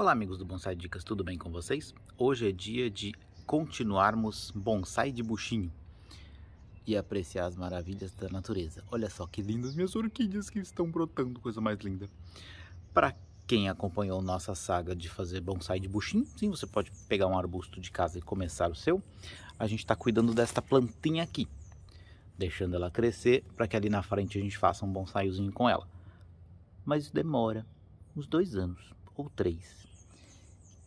Olá, amigos do Bonsai Dicas, tudo bem com vocês? Hoje é dia de continuarmos bonsai de buchinho e apreciar as maravilhas da natureza. Olha só que lindas minhas orquídeas que estão brotando, coisa mais linda. Para quem acompanhou nossa saga de fazer bonsai de buchinho, sim, você pode pegar um arbusto de casa e começar o seu. A gente está cuidando desta plantinha aqui, deixando ela crescer para que ali na frente a gente faça um bonsaiozinho com ela. Mas demora uns dois anos ou três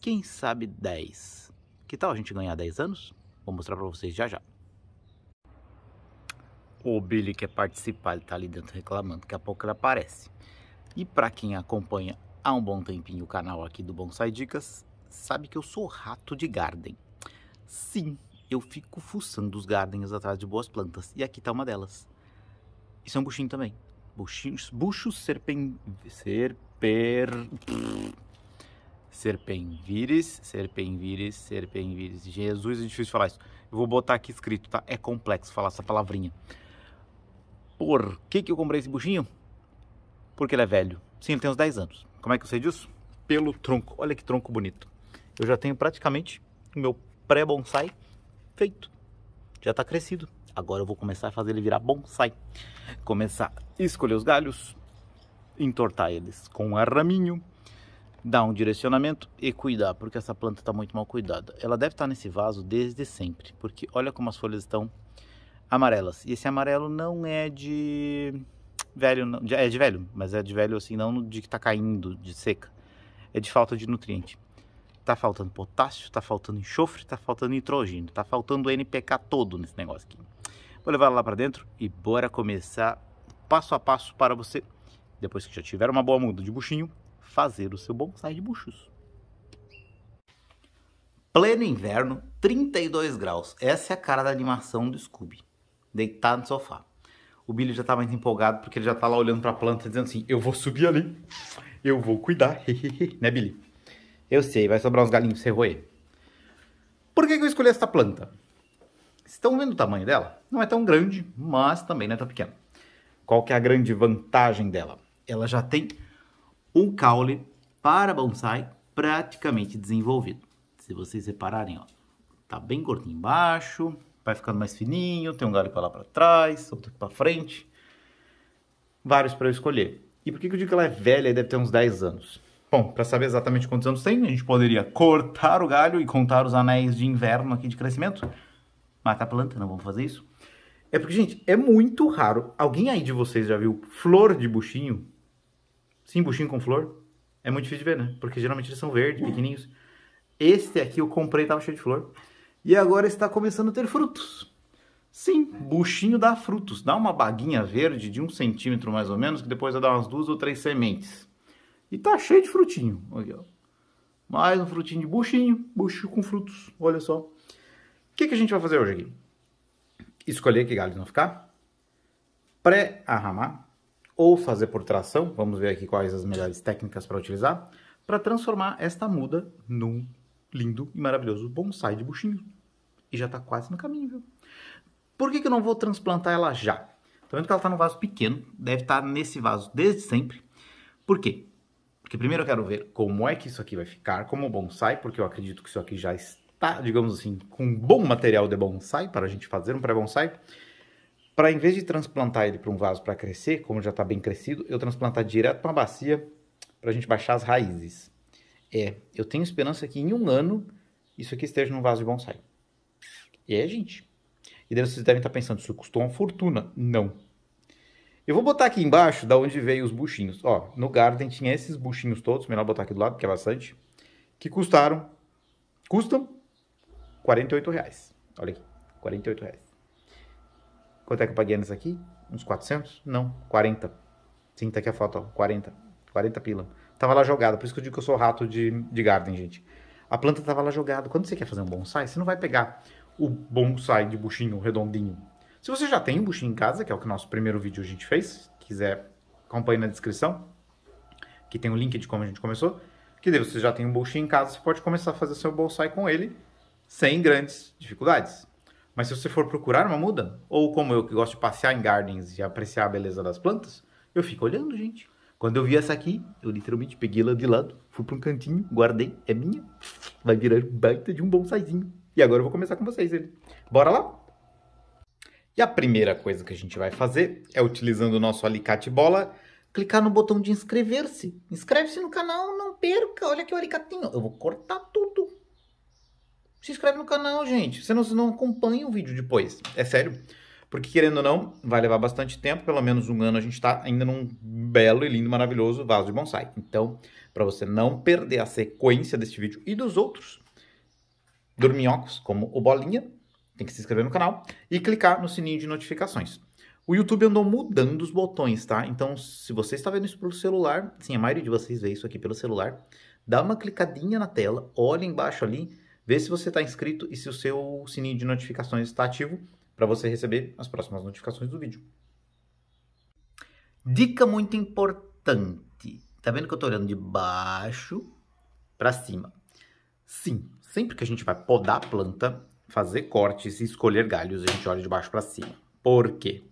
quem sabe 10. Que tal a gente ganhar 10 anos? Vou mostrar para vocês já já. O Billy quer participar, ele tá ali dentro reclamando, daqui a pouco ele aparece. E para quem acompanha há um bom tempinho o canal aqui do Bonsai Dicas, sabe que eu sou rato de garden. Sim, eu fico fuçando os gardens atrás de boas plantas, e aqui tá uma delas. Isso é um buchinho também. Buchinhos, buchos serpen... serper... Serpenvires, Serpenvires, Serpenvires. Jesus, é difícil falar isso. Eu vou botar aqui escrito, tá? É complexo falar essa palavrinha. Por que, que eu comprei esse buchinho? Porque ele é velho. Sim, ele tem uns 10 anos. Como é que eu sei disso? Pelo tronco. Olha que tronco bonito. Eu já tenho praticamente o meu pré-bonsai feito. Já está crescido. Agora eu vou começar a fazer ele virar bonsai. Começar a escolher os galhos, entortar eles com um raminho dar um direcionamento e cuidar, porque essa planta está muito mal cuidada. Ela deve estar tá nesse vaso desde sempre, porque olha como as folhas estão amarelas. E esse amarelo não é de velho, não, é de velho, mas é de velho assim, não de que está caindo, de seca. É de falta de nutriente. Está faltando potássio, está faltando enxofre, está faltando nitrogênio, está faltando NPK todo nesse negócio aqui. Vou levar ela lá para dentro e bora começar passo a passo para você, depois que já tiver uma boa muda de buchinho, fazer o seu bonsai de buchos. Pleno inverno, 32 graus. Essa é a cara da animação do Scooby, deitado no sofá. O Billy já tá mais empolgado porque ele já tá lá olhando pra planta dizendo assim: Eu vou subir ali, eu vou cuidar, né, Billy? Eu sei, vai sobrar uns galinhos pra você roer. Por que, que eu escolhi essa planta? Estão vendo o tamanho dela? Não é tão grande, mas também não é tão pequena. Qual que é a grande vantagem dela? Ela já tem um caule para bonsai praticamente desenvolvido. Se vocês repararem, ó, tá bem gordinho embaixo, vai ficando mais fininho, tem um galho para lá para trás, outro para frente. Vários para eu escolher. E por que, que eu digo que ela é velha e deve ter uns 10 anos? Bom, para saber exatamente quantos anos tem, a gente poderia cortar o galho e contar os anéis de inverno aqui de crescimento. Matar a planta, não vamos fazer isso. É porque, gente, é muito raro. Alguém aí de vocês já viu flor de buchinho Sim, buchinho com flor. É muito difícil de ver, né? Porque geralmente eles são verdes, pequenininhos. Este aqui eu comprei, tava cheio de flor. E agora está começando a ter frutos. Sim, buchinho dá frutos. Dá uma baguinha verde de um centímetro mais ou menos, que depois vai dar umas duas ou três sementes. E tá cheio de frutinho. Aqui, ó. Mais um frutinho de buchinho, buchinho com frutos. Olha só. O que, que a gente vai fazer hoje aqui? Escolher que galho vão ficar. Pré-arramar ou fazer por tração, vamos ver aqui quais as melhores técnicas para utilizar, para transformar esta muda num lindo e maravilhoso bonsai de buchinho. E já está quase no caminho, viu? Por que, que eu não vou transplantar ela já? Estou vendo que ela está num vaso pequeno, deve estar tá nesse vaso desde sempre. Por quê? Porque primeiro eu quero ver como é que isso aqui vai ficar como bonsai, porque eu acredito que isso aqui já está, digamos assim, com um bom material de bonsai para a gente fazer um pré-bonsai para, em vez de transplantar ele para um vaso para crescer, como já está bem crescido, eu transplantar direto para uma bacia para a gente baixar as raízes. É, eu tenho esperança que em um ano isso aqui esteja num vaso de bonsai. E é, gente. E daí vocês devem estar tá pensando, isso custou uma fortuna. Não. Eu vou botar aqui embaixo da onde veio os buchinhos. Ó, no Garden tinha esses buchinhos todos, melhor botar aqui do lado, porque é bastante, que custaram, custam 48 reais. Olha aqui, 48 reais. Quanto é que eu paguei nessa aqui? Uns 400? Não, 40. Sim, tá aqui a foto, ó, 40. 40 pila. Tava lá jogada, por isso que eu digo que eu sou rato de, de garden, gente. A planta tava lá jogada. Quando você quer fazer um bonsai, você não vai pegar o bonsai de buchinho redondinho. Se você já tem um buchinho em casa, que é o que nosso primeiro vídeo a gente fez, quiser, acompanhe na descrição, que tem o um link de como a gente começou, que daí você já tem um buchinho em casa, você pode começar a fazer seu bonsai com ele sem grandes dificuldades. Mas se você for procurar uma muda, ou como eu que gosto de passear em gardens e apreciar a beleza das plantas, eu fico olhando, gente. Quando eu vi essa aqui, eu literalmente peguei ela de lado, fui para um cantinho, guardei, é minha, vai virar baita de um bonsaizinho. E agora eu vou começar com vocês ele. Bora lá? E a primeira coisa que a gente vai fazer é, utilizando o nosso alicate bola, clicar no botão de inscrever-se. Inscreve-se no canal, não perca, olha que o alicatinho. Eu vou cortar tudo se inscreve no canal, gente. Você não, você não acompanha o vídeo depois. É sério. Porque, querendo ou não, vai levar bastante tempo. Pelo menos um ano a gente está ainda num belo e lindo, maravilhoso vaso de bonsai. Então, para você não perder a sequência deste vídeo e dos outros dorminhocos, como o Bolinha, tem que se inscrever no canal e clicar no sininho de notificações. O YouTube andou mudando os botões, tá? Então, se você está vendo isso pelo celular, sim, a maioria de vocês vê isso aqui pelo celular, dá uma clicadinha na tela, olha embaixo ali, Vê se você está inscrito e se o seu sininho de notificações está ativo para você receber as próximas notificações do vídeo. Dica muito importante. Tá vendo que eu estou olhando de baixo para cima? Sim, sempre que a gente vai podar a planta, fazer cortes e escolher galhos, a gente olha de baixo para cima. Por quê?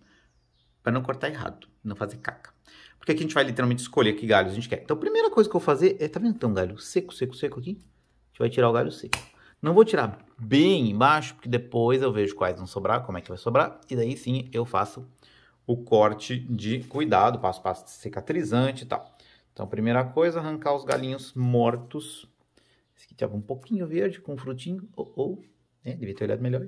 Para não cortar errado, não fazer caca. Porque aqui a gente vai literalmente escolher que galhos a gente quer. Então a primeira coisa que eu vou fazer é, tá vendo que tem um galho seco, seco, seco aqui? A gente vai tirar o galho seco. Não vou tirar bem embaixo, porque depois eu vejo quais vão sobrar, como é que vai sobrar, e daí sim eu faço o corte de cuidado, passo passo cicatrizante e tal. Então, primeira coisa, arrancar os galinhos mortos. Esse aqui estava um pouquinho verde, com frutinho, ou, oh, oh, né? devia ter olhado melhor.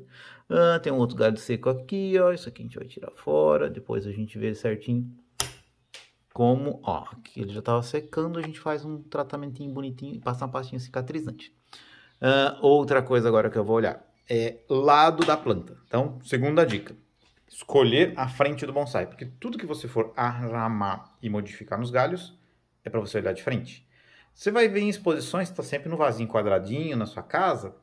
Ah, tem um outro galho seco aqui, ó, isso aqui a gente vai tirar fora, depois a gente vê certinho como, ó, aqui ele já estava secando, a gente faz um tratamentinho bonitinho e passa uma pastinha cicatrizante. Uh, outra coisa agora que eu vou olhar é lado da planta. Então, segunda dica: escolher a frente do bonsai, porque tudo que você for arramar e modificar nos galhos é para você olhar de frente. Você vai ver em exposições, está sempre no vasinho quadradinho na sua casa,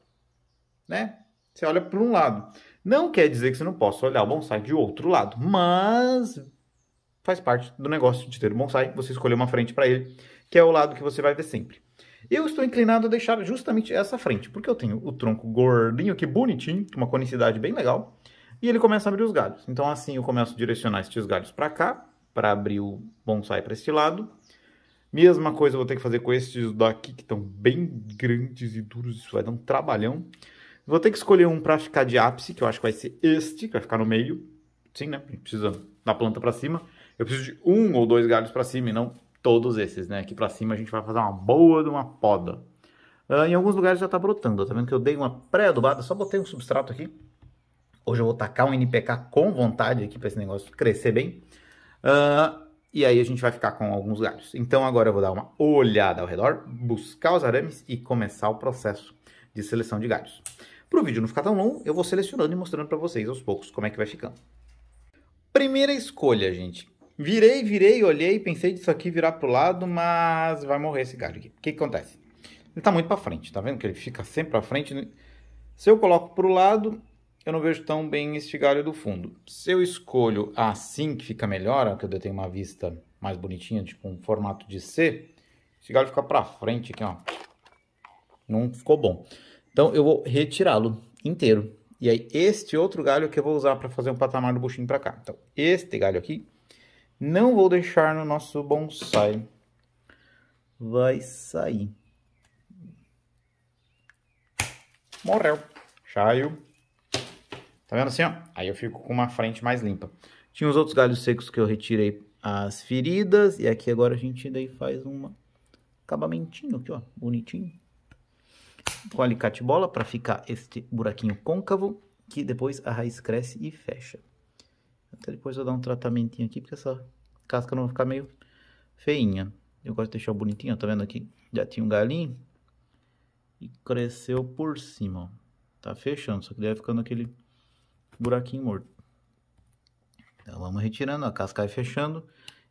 né? Você olha para um lado. Não quer dizer que você não possa olhar o bonsai de outro lado, mas faz parte do negócio de ter o bonsai, você escolher uma frente para ele, que é o lado que você vai ver sempre. Eu estou inclinado a deixar justamente essa frente, porque eu tenho o tronco gordinho aqui, bonitinho, com uma conicidade bem legal, e ele começa a abrir os galhos. Então assim eu começo a direcionar estes galhos para cá, para abrir o bonsai para este lado. Mesma coisa eu vou ter que fazer com estes daqui, que estão bem grandes e duros, isso vai dar um trabalhão. Vou ter que escolher um para ficar de ápice, que eu acho que vai ser este, que vai ficar no meio. Sim, né? Precisa da planta para cima. Eu preciso de um ou dois galhos para cima e não todos esses, né? Aqui para cima a gente vai fazer uma boa de uma poda. Uh, em alguns lugares já tá brotando, tá vendo que eu dei uma pré-adubada, só botei um substrato aqui. Hoje eu vou tacar um NPK com vontade aqui para esse negócio crescer bem. Uh, e aí a gente vai ficar com alguns galhos. Então agora eu vou dar uma olhada ao redor, buscar os arames e começar o processo de seleção de galhos. Para o vídeo não ficar tão longo, eu vou selecionando e mostrando para vocês aos poucos como é que vai ficando. Primeira escolha, gente. Virei, virei, olhei, pensei disso aqui virar pro lado, mas vai morrer esse galho aqui. O que, que acontece? Ele tá muito para frente, tá vendo que ele fica sempre para frente. Né? Se eu coloco pro lado, eu não vejo tão bem este galho do fundo. Se eu escolho assim, que fica melhor, é que eu tenho uma vista mais bonitinha, tipo um formato de C, esse galho fica para frente aqui, ó. Não ficou bom. Então eu vou retirá-lo inteiro. E aí este outro galho é que eu vou usar para fazer um patamar do buchinho para cá. Então este galho aqui não vou deixar no nosso bonsai. Vai sair. Morreu. Saiu. Tá vendo assim, ó? Aí eu fico com uma frente mais limpa. Tinha os outros galhos secos que eu retirei as feridas. E aqui agora a gente daí faz um acabamentinho aqui, ó. Bonitinho. Com alicate bola para ficar este buraquinho côncavo. Que depois a raiz cresce e fecha. Até depois eu vou dar um tratamentinho aqui, porque essa casca não vai ficar meio feinha. Eu gosto de deixar bonitinho, ó, tá vendo aqui? Já tinha um galinho e cresceu por cima, ó. Tá fechando, só que deve ficando aquele buraquinho morto. Então vamos retirando, a casca vai fechando,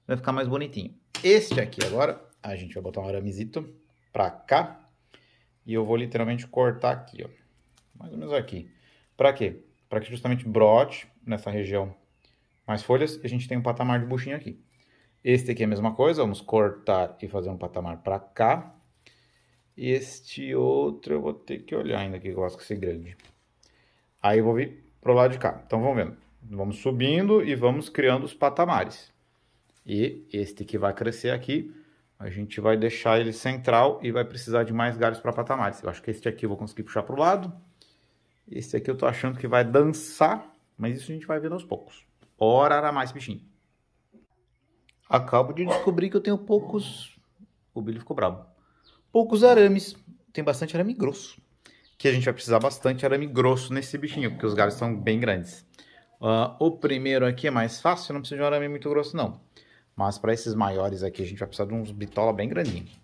vai ficar mais bonitinho. Este aqui agora, a gente vai botar um aramezito pra cá e eu vou literalmente cortar aqui, ó. Mais ou menos aqui. Pra quê? Pra que justamente brote nessa região mais folhas, a gente tem um patamar de buchinho aqui. Este aqui é a mesma coisa, vamos cortar e fazer um patamar para cá. Este outro eu vou ter que olhar ainda aqui, eu gosto que seja grande. Aí eu vou vir pro lado de cá. Então vamos vendo. Vamos subindo e vamos criando os patamares. E este que vai crescer aqui, a gente vai deixar ele central e vai precisar de mais galhos para patamares. Eu acho que este aqui eu vou conseguir puxar para o lado. Este aqui eu estou achando que vai dançar, mas isso a gente vai ver aos poucos. Ora, era mais bichinho. Acabo de descobrir que eu tenho poucos. O Billy ficou bravo. Poucos arames. Tem bastante arame grosso. Que a gente vai precisar bastante arame grosso nesse bichinho, porque os galhos são bem grandes. Uh, o primeiro aqui é mais fácil, não precisa de um arame muito grosso, não. Mas para esses maiores aqui, a gente vai precisar de uns bitola bem grandinhos.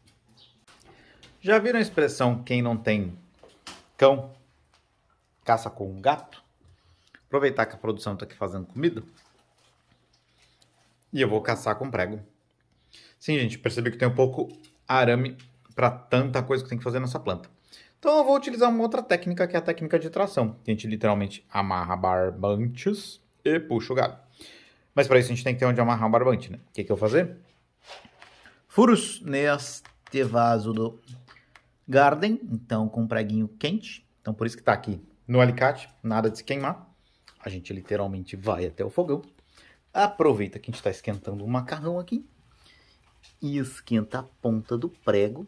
Já viram a expressão quem não tem cão caça com um gato? Aproveitar que a produção está aqui fazendo comida, e eu vou caçar com prego. Sim, gente, percebi que tem um pouco arame para tanta coisa que tem que fazer nessa planta. Então eu vou utilizar uma outra técnica, que é a técnica de tração. A gente literalmente amarra barbantes e puxa o galho. Mas para isso a gente tem que ter onde amarrar o barbante, né? O que, que eu vou fazer? Furos neste vaso do garden, então com um preguinho quente. Então por isso que está aqui no alicate, nada de se queimar. A gente literalmente vai até o fogão Aproveita que a gente está esquentando o macarrão aqui. E esquenta a ponta do prego.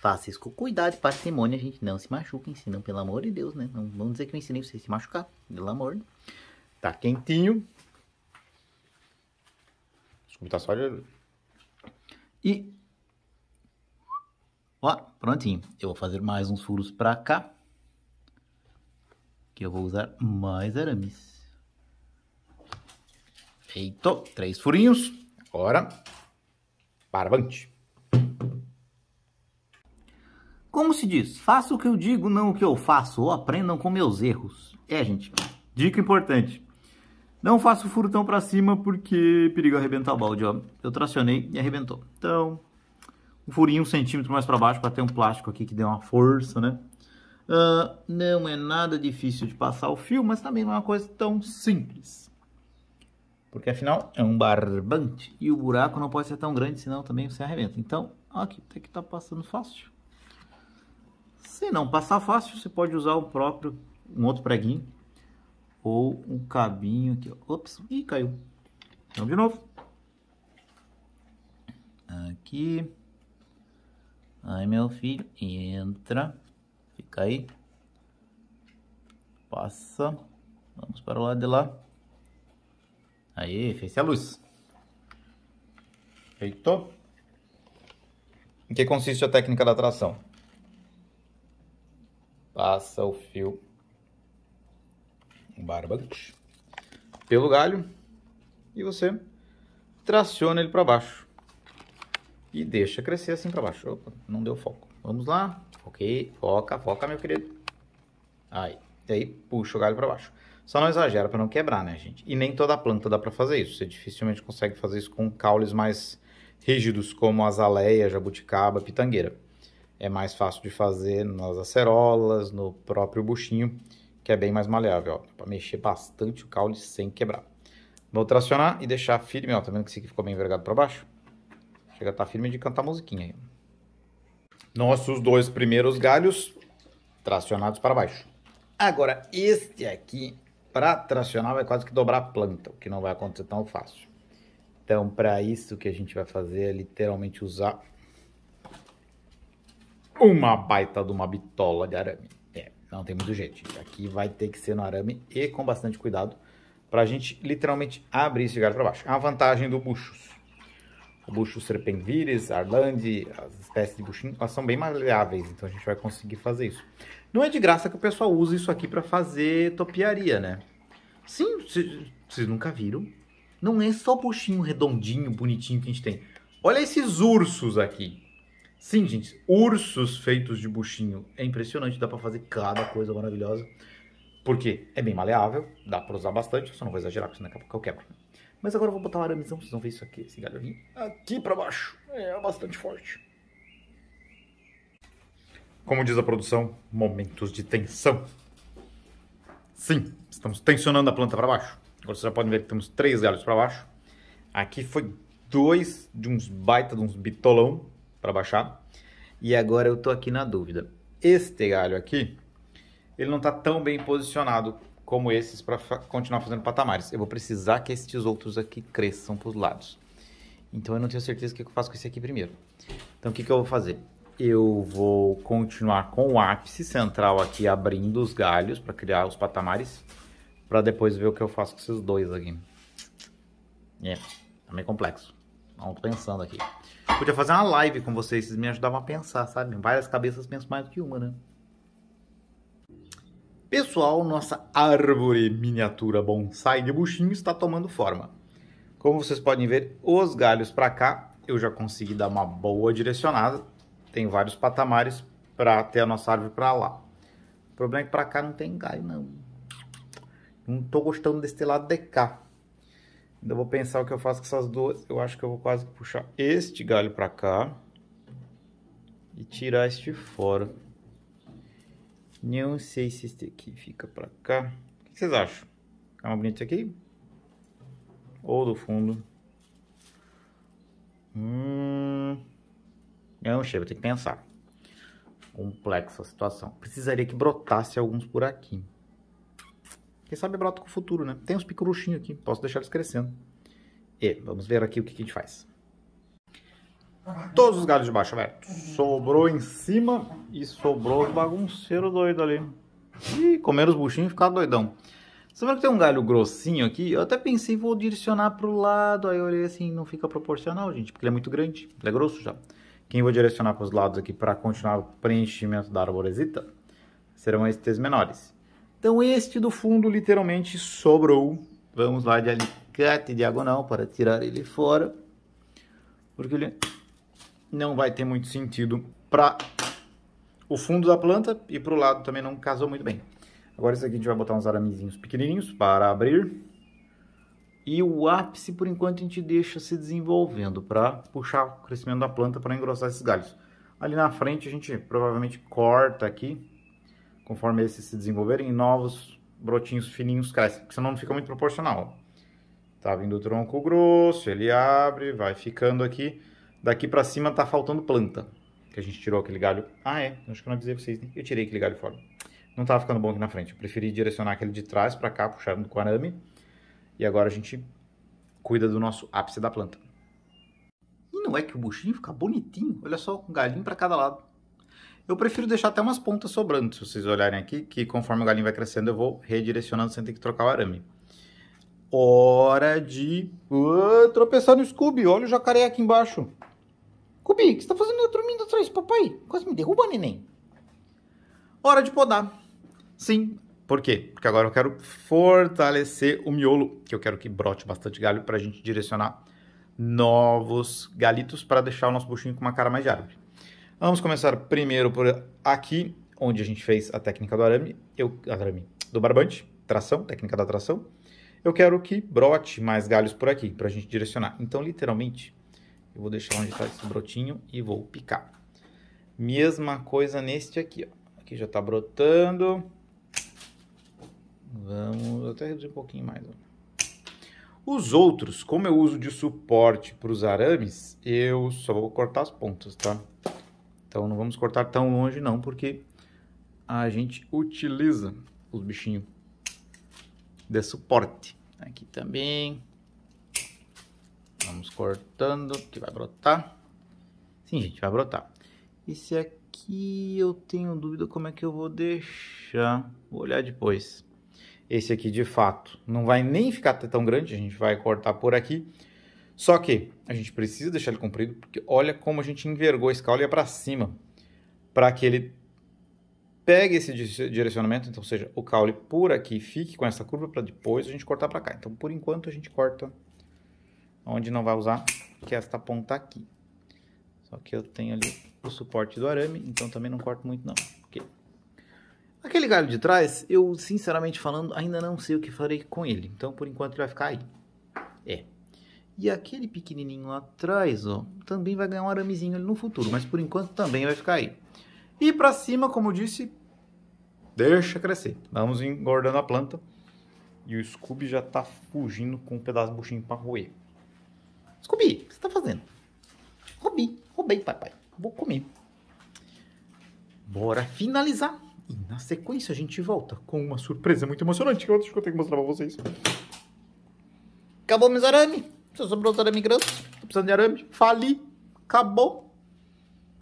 Faça isso com cuidado e parcimônia. A gente não se machuca, ensinam, pelo amor de Deus, né? Não vamos dizer que eu ensinei vocês a se machucar, pelo amor. Tá quentinho. Desculpa, tá só de... E... Ó, prontinho. Eu vou fazer mais uns furos pra cá. Que eu vou usar mais arames. Feito. Três furinhos. Agora, barbante. Como se diz, faça o que eu digo, não o que eu faço, ou aprendam com meus erros. É, gente, dica importante. Não faça o furo para pra cima, porque perigo arrebentar o balde, ó. Eu tracionei e arrebentou. Então, um furinho um centímetro mais para baixo, para ter um plástico aqui que dê uma força, né? Uh, não é nada difícil de passar o fio, mas também não é uma coisa tão simples. Porque afinal é um barbante. E o buraco não pode ser tão grande, senão também você arrebenta. Então, aqui até que tá passando fácil. Se não passar fácil, você pode usar o próprio, um outro preguinho. Ou um cabinho aqui, ó. Ops, e caiu. Então, de novo. Aqui. Aí, meu filho, entra. Fica aí. Passa. Vamos para o lado de lá. Aí, fez a luz. Feito. Em que consiste a técnica da tração? Passa o fio barbante pelo galho e você traciona ele para baixo e deixa crescer assim para baixo. Opa, não deu foco. Vamos lá. Ok, foca, foca, meu querido. Aí, e aí puxa o galho para baixo. Só não exagera para não quebrar, né, gente? E nem toda planta dá para fazer isso. Você dificilmente consegue fazer isso com caules mais rígidos, como azaleia, jabuticaba, pitangueira. É mais fácil de fazer nas acerolas, no próprio buchinho, que é bem mais maleável, para mexer bastante o caule sem quebrar. Vou tracionar e deixar firme, ó, tá vendo que esse aqui ficou bem envergado para baixo? Chega a estar tá firme de cantar musiquinha aí. Nossos dois primeiros galhos tracionados para baixo. Agora, este aqui para tracionar vai quase que dobrar a planta, o que não vai acontecer tão fácil. Então, para isso, o que a gente vai fazer é literalmente usar uma baita de uma bitola de arame. É, não tem muito jeito, gente. Aqui vai ter que ser no arame e com bastante cuidado para a gente literalmente abrir esse galho para baixo. É a vantagem do buchos. O bucho serpenvires, arlande, as espécies de buchinho, elas são bem maleáveis, então a gente vai conseguir fazer isso. Não é de graça que o pessoal usa isso aqui para fazer topiaria, né? Sim, vocês nunca viram. Não é só buchinho redondinho, bonitinho que a gente tem. Olha esses ursos aqui. Sim, gente, ursos feitos de buchinho. É impressionante, dá para fazer cada coisa maravilhosa. Porque é bem maleável, dá para usar bastante. Eu só não vou exagerar, porque senão daqui a pouco eu quebro. Mas agora eu vou botar o aramizão, vocês vão ver isso aqui, esse galho aqui. Aqui pra baixo. É, é bastante forte. Como diz a produção, momentos de tensão. Sim, estamos tensionando a planta para baixo. Agora vocês já podem ver que temos três galhos para baixo. Aqui foi dois de uns baita, de uns bitolão para baixar. E agora eu estou aqui na dúvida. Este galho aqui, ele não está tão bem posicionado como esses para fa continuar fazendo patamares. Eu vou precisar que estes outros aqui cresçam para os lados. Então eu não tenho certeza o que eu faço com esse aqui primeiro. Então o que, que eu vou fazer? eu vou continuar com o ápice central aqui, abrindo os galhos para criar os patamares, para depois ver o que eu faço com esses dois aqui. É, tá meio complexo. Vamos pensando aqui. Podia fazer uma live com vocês, vocês me ajudavam a pensar, sabe? Várias cabeças pensam mais do que uma, né? Pessoal, nossa árvore miniatura bonsai de buchinho está tomando forma. Como vocês podem ver, os galhos para cá eu já consegui dar uma boa direcionada tem vários patamares para ter a nossa árvore para lá. O problema é que para cá não tem galho, não. Não tô gostando desse lado de cá. Ainda vou pensar o que eu faço com essas duas. Eu acho que eu vou quase puxar este galho para cá. E tirar este fora. Não sei se este aqui fica para cá. O que vocês acham? Fica mais bonito aqui? Ou do fundo? Hum... Eu não chego, tem que pensar. Complexa a situação. Precisaria que brotasse alguns por aqui. Quem sabe brota com o futuro, né? Tem uns picuruchinhos aqui, posso deixar eles crescendo. E vamos ver aqui o que, que a gente faz. Todos os galhos de baixo abertos. Sobrou em cima e sobrou os bagunceiros doido ali. E comer os buchinhos e ficaram doidão. Você vê que tem um galho grossinho aqui? Eu até pensei, vou direcionar pro lado. Aí eu olhei assim, não fica proporcional, gente, porque ele é muito grande. Ele é grosso já. Quem vou direcionar para os lados aqui para continuar o preenchimento da arboresita serão estes menores. Então este do fundo literalmente sobrou. Vamos lá de alicate diagonal para tirar ele fora. Porque ele não vai ter muito sentido para o fundo da planta e para o lado também não casou muito bem. Agora isso aqui a gente vai botar uns aramezinhos pequenininhos para abrir. E o ápice, por enquanto, a gente deixa se desenvolvendo para puxar o crescimento da planta para engrossar esses galhos. Ali na frente a gente provavelmente corta aqui, conforme esses se desenvolverem, novos brotinhos fininhos crescem, porque senão não fica muito proporcional. Tá vindo o tronco grosso, ele abre, vai ficando aqui. Daqui para cima tá faltando planta, que a gente tirou aquele galho. Ah, é, acho que eu não avisei vocês, né? Eu tirei aquele galho fora. Não tava ficando bom aqui na frente, eu preferi direcionar aquele de trás para cá, puxar com arame e agora a gente cuida do nosso ápice da planta. E não é que o buchinho fica bonitinho? Olha só, um galinho para cada lado. Eu prefiro deixar até umas pontas sobrando, se vocês olharem aqui, que conforme o galinho vai crescendo eu vou redirecionando sem ter que trocar o arame. Hora de uh, tropeçar no Scooby. Olha o jacaré aqui embaixo. Scooby, o que você tá fazendo dormindo atrás, papai? Quase me derruba, neném. Hora de podar. Sim, por quê? Porque agora eu quero fortalecer o miolo, que eu quero que brote bastante galho para a gente direcionar novos galitos para deixar o nosso buchinho com uma cara mais de árvore. Vamos começar primeiro por aqui, onde a gente fez a técnica do arame, eu, arame do barbante, tração, técnica da tração. Eu quero que brote mais galhos por aqui, para a gente direcionar. Então, literalmente, eu vou deixar onde está esse brotinho e vou picar. Mesma coisa neste aqui, ó. Aqui já está brotando. Vamos até reduzir um pouquinho mais. Os outros, como eu uso de suporte para os arames, eu só vou cortar as pontas, tá? Então não vamos cortar tão longe não, porque a gente utiliza os bichinhos de suporte. Aqui também. Vamos cortando, que vai brotar. Sim, gente, vai brotar. Esse aqui eu tenho dúvida como é que eu vou deixar. Vou olhar depois. Esse aqui, de fato, não vai nem ficar tão grande, a gente vai cortar por aqui. Só que a gente precisa deixar ele comprido, porque olha como a gente envergou esse caule é para cima, para que ele pegue esse direcionamento, então, ou seja, o caule por aqui fique com essa curva para depois a gente cortar para cá. Então, por enquanto, a gente corta onde não vai usar, que é esta ponta aqui. Só que eu tenho ali o suporte do arame, então também não corto muito não. Aquele galho de trás, eu sinceramente falando, ainda não sei o que farei com ele. Então, por enquanto, ele vai ficar aí. É. E aquele pequenininho atrás, ó, também vai ganhar um aramezinho ali no futuro. Mas, por enquanto, também vai ficar aí. E para cima, como eu disse, deixa crescer. Vamos engordando a planta. E o Scooby já tá fugindo com um pedaço de buchinho pra roer. Scooby, o que você tá fazendo? Roubei, roubei, papai. Vou comer. Bora finalizar. E na sequência a gente volta com uma surpresa muito emocionante que eu tenho que mostrar pra vocês. Acabou meus arame. Só sobrou os arame grande. Tô precisando de arame. Fali. Acabou.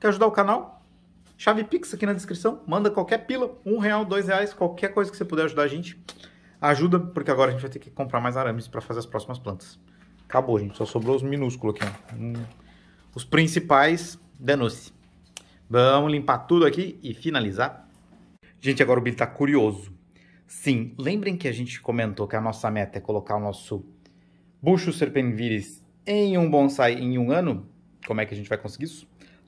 Quer ajudar o canal? Chave Pix aqui na descrição. Manda qualquer pila. Um real, dois reais. Qualquer coisa que você puder ajudar a gente. Ajuda, porque agora a gente vai ter que comprar mais arames para fazer as próximas plantas. Acabou, gente. Só sobrou os minúsculos aqui. Hum. Os principais, danou-se. Vamos limpar tudo aqui e finalizar Gente, agora o Billy tá curioso. Sim, lembrem que a gente comentou que a nossa meta é colocar o nosso bucho serpenviris em um bonsai em um ano? Como é que a gente vai conseguir isso?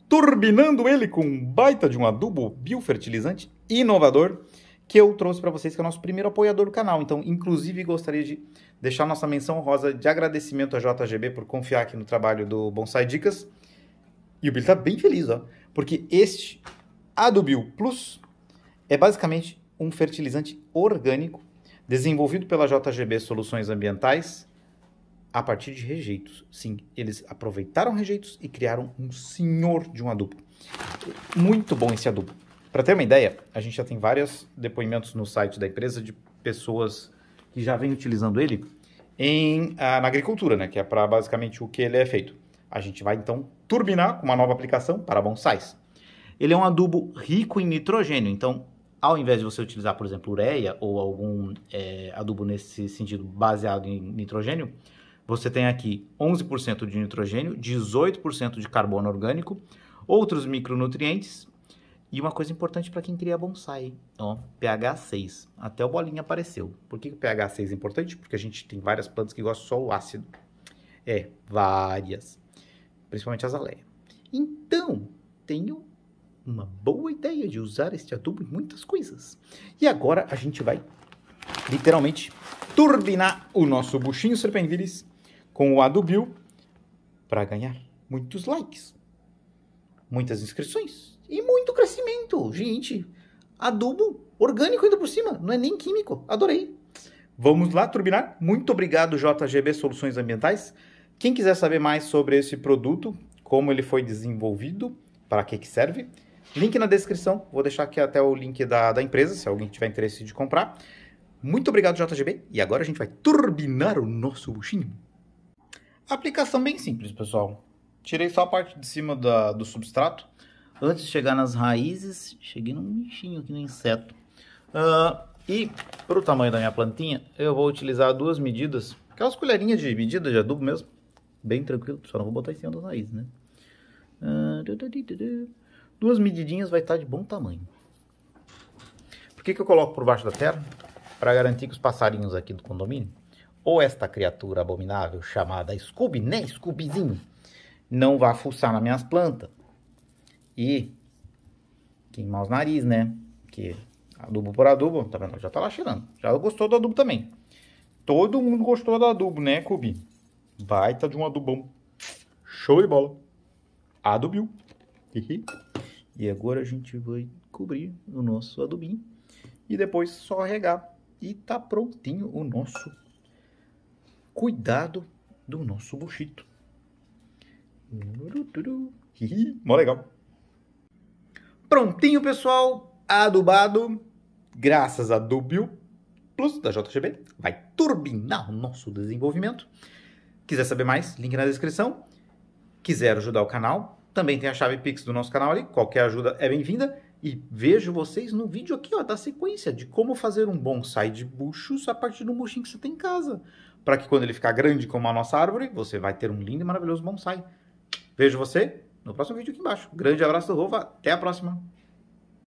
Turbinando ele com um baita de um adubo biofertilizante inovador que eu trouxe para vocês, que é o nosso primeiro apoiador do canal. Então, inclusive, gostaria de deixar nossa menção rosa de agradecimento à JGB por confiar aqui no trabalho do Bonsai Dicas. E o Billy tá bem feliz, ó, porque este Adubio Plus é basicamente um fertilizante orgânico desenvolvido pela JGB Soluções Ambientais a partir de rejeitos. Sim, eles aproveitaram rejeitos e criaram um senhor de um adubo. Muito bom esse adubo. Para ter uma ideia, a gente já tem vários depoimentos no site da empresa de pessoas que já vêm utilizando ele em, ah, na agricultura, né? que é para basicamente o que ele é feito. A gente vai então turbinar com uma nova aplicação para bonsais. Ele é um adubo rico em nitrogênio, então ao invés de você utilizar, por exemplo, ureia ou algum é, adubo nesse sentido baseado em nitrogênio, você tem aqui 11% de nitrogênio, 18% de carbono orgânico, outros micronutrientes e uma coisa importante para quem cria bonsai, ó, pH 6. Até o bolinha apareceu. Por que o pH 6 é importante? Porque a gente tem várias plantas que gostam só o ácido. É, várias. Principalmente as azaleia. Então, tem o uma boa ideia de usar este adubo em muitas coisas. E agora a gente vai literalmente turbinar o nosso buchinho serpenvilis com o adubo para ganhar muitos likes, muitas inscrições e muito crescimento. Gente, adubo orgânico ainda por cima, não é nem químico. Adorei. Vamos lá turbinar. Muito obrigado JGB Soluções Ambientais. Quem quiser saber mais sobre esse produto, como ele foi desenvolvido, para que, que serve, Link na descrição, vou deixar aqui até o link da, da empresa, se alguém tiver interesse de comprar. Muito obrigado, JGB. E agora a gente vai turbinar o nosso buchinho. Aplicação bem simples, pessoal. Tirei só a parte de cima da, do substrato. Antes de chegar nas raízes, cheguei num bichinho aqui no inseto. Uh, e para o tamanho da minha plantinha, eu vou utilizar duas medidas. Aquelas colherinhas de medida de adubo mesmo. Bem tranquilo, só não vou botar em cima das raízes, né? Uh, Duas medidinhas vai estar tá de bom tamanho. Por que, que eu coloco por baixo da terra? Para garantir que os passarinhos aqui do condomínio, ou esta criatura abominável chamada Scooby, né, Scoobyzinho, não vá fuçar nas minhas plantas e queimar os nariz, né? Que adubo por adubo, tá vendo? Já tá lá cheirando. Já gostou do adubo também. Todo mundo gostou do adubo, né, Cubi? Baita de um adubão. Show de bola. Adubiu. Hihi. E agora a gente vai cobrir o nosso adubinho e depois só regar. E tá prontinho o nosso cuidado do nosso buchito. Mó legal. Prontinho, pessoal. Adubado. Graças a Dubio Plus da JGB. Vai turbinar o nosso desenvolvimento. Quiser saber mais, link na descrição. Quiser ajudar o canal, também tem a chave Pix do nosso canal ali, qualquer ajuda é bem-vinda. E vejo vocês no vídeo aqui ó, da sequência de como fazer um bonsai de buchos a partir do buchinho que você tem em casa. Para que quando ele ficar grande como a nossa árvore, você vai ter um lindo e maravilhoso bonsai. Vejo você no próximo vídeo aqui embaixo. Grande abraço do Rova, até a próxima!